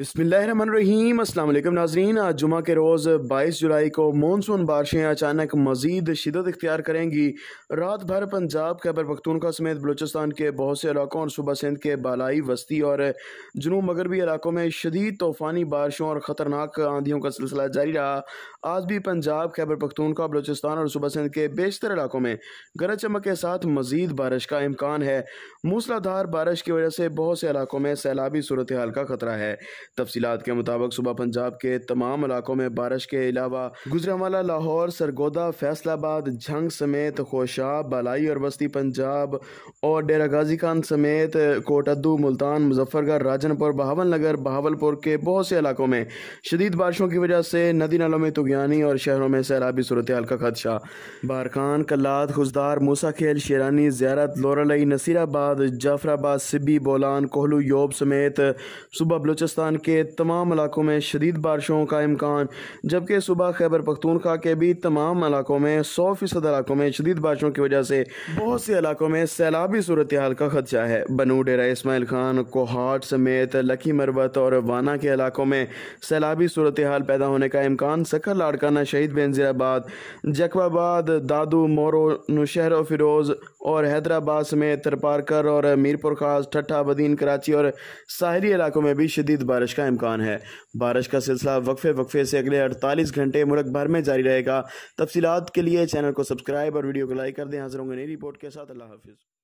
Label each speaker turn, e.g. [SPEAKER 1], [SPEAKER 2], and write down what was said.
[SPEAKER 1] बसमीम अल्लाम नाजरीन आज जुमा के रोज़ 22 जुलाई को मानसून बारिशें अचानक मज़ीद शिदत इख्तियार करेंगी रात भर पंजाब खैबर पखतूनखा समेत बलूचिस्तान के बहुत से इलाकों और सुबह सिंध के बालाई वस्ती और जुनूब मगरबी इलाकों में शदीद तूफ़ानी बारिशों और ख़तरनाक आंधियों का सिलसिला जारी रहा आज भी पंजाब खैबर पखतूनखा बलूचिस्तान और सुबह सिंध के बेशतर इलाकों में गरज चमक के साथ मज़ीद बारिश का इम्कान है मूसलाधार बारिश की वजह से बहुत से इलाकों में सैलाबी सूरत हाल का खतरा है तफसीत के मुताबिक सुबह पंजाब के तमाम इलाकों में बारिश के अलावा गुजरावाला लाहौर सरगोदा फैसलाबाद झंग समेत खोशाब बलाई और वस्ती पंजाब और डेरा गाजी खान समेत कोटद्दू मुल्तान मुजफ्फरगढ़ राजनपुर बहावल नगर बहावलपुर के बहुत से इलाकों में शदीद बारिशों की वजह से नदी नालों में तुगयानी और शहरों में सैलाबी सूरत हाल का खदशा बारखान कलाद मूसा मूसाखेल शेरानी ज्यारत लोरलई नसीराबाद जाफराबाद सिब्बी बोलान कोहलू योब समेत सुबह बलूचिस्तान के तमाम इलाकों में शदीद बारिशों का इम्कान जबकि सुबह खैबर पख्तूनखा के भी तमाम इलाकों में सौ फ़ीसद इलाकों में शदीद बारिशों की वजह से बहुत से इलाकों में सैलाबी सूरत हाल का खदशा है बनू डेरा इसमाइल खान कोहाट समेत लकी मरबत और वाना के इलाकों में सैलाबी सूरत हाल पैदा होने का इम्कान सखर लाड़काना शहीद बेनजीराबाद जकवाबाद दादू मोरो नुशहर फिरोज़ और हैदराबाद समेत तरपारकर और मीरपुर खास ठट्ठा बदीन कराची और साहरी इलाकों में भी शदीद बारिश बारिश का इम्कान है बारिश का सिलसिला वक्फे वक्फे से अगले अड़तालीस घंटे मुल्क भर में जारी रहेगा तफसीत के लिए चैनल को सब्सक्राइब और वीडियो को लाइक कर दें हाजिर होंगे नई रिपोर्ट के साथ अल्लाह हाफिज़